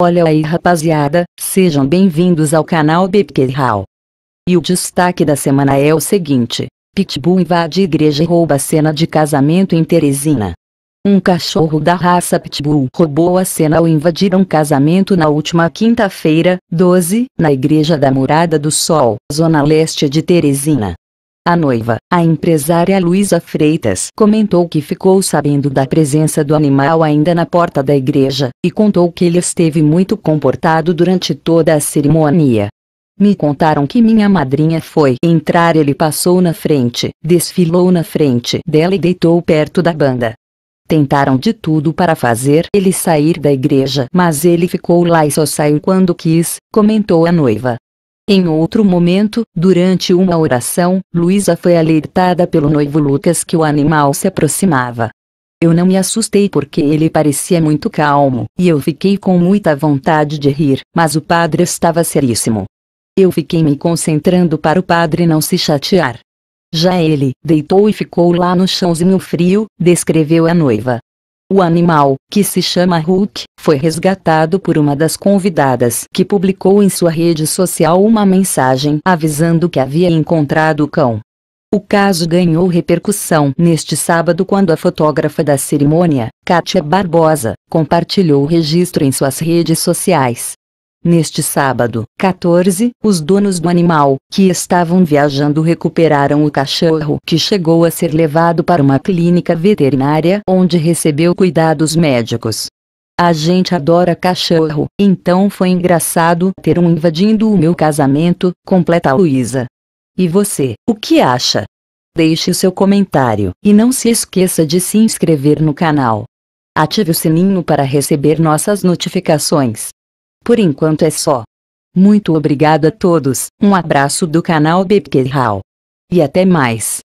Olha aí rapaziada, sejam bem-vindos ao canal BBQ Hall. E o destaque da semana é o seguinte. Pitbull invade igreja e rouba cena de casamento em Teresina. Um cachorro da raça Pitbull roubou a cena ao invadir um casamento na última quinta-feira, 12, na Igreja da Morada do Sol, zona leste de Teresina. A noiva, a empresária Luísa Freitas, comentou que ficou sabendo da presença do animal ainda na porta da igreja, e contou que ele esteve muito comportado durante toda a cerimônia. Me contaram que minha madrinha foi entrar, ele passou na frente, desfilou na frente dela e deitou perto da banda. Tentaram de tudo para fazer ele sair da igreja, mas ele ficou lá e só saiu quando quis, comentou a noiva. Em outro momento, durante uma oração, Luísa foi alertada pelo noivo Lucas que o animal se aproximava. Eu não me assustei porque ele parecia muito calmo, e eu fiquei com muita vontade de rir, mas o padre estava seríssimo. Eu fiquei me concentrando para o padre não se chatear. Já ele, deitou e ficou lá no chãozinho frio, descreveu a noiva. O animal, que se chama Hulk, foi resgatado por uma das convidadas que publicou em sua rede social uma mensagem avisando que havia encontrado o cão. O caso ganhou repercussão neste sábado quando a fotógrafa da cerimônia, Kátia Barbosa, compartilhou o registro em suas redes sociais. Neste sábado, 14, os donos do animal, que estavam viajando recuperaram o cachorro que chegou a ser levado para uma clínica veterinária onde recebeu cuidados médicos. A gente adora cachorro, então foi engraçado ter um invadindo o meu casamento, completa Luísa. E você, o que acha? Deixe o seu comentário e não se esqueça de se inscrever no canal. Ative o sininho para receber nossas notificações. Por enquanto é só. Muito obrigado a todos, um abraço do canal Bebkerral. E até mais.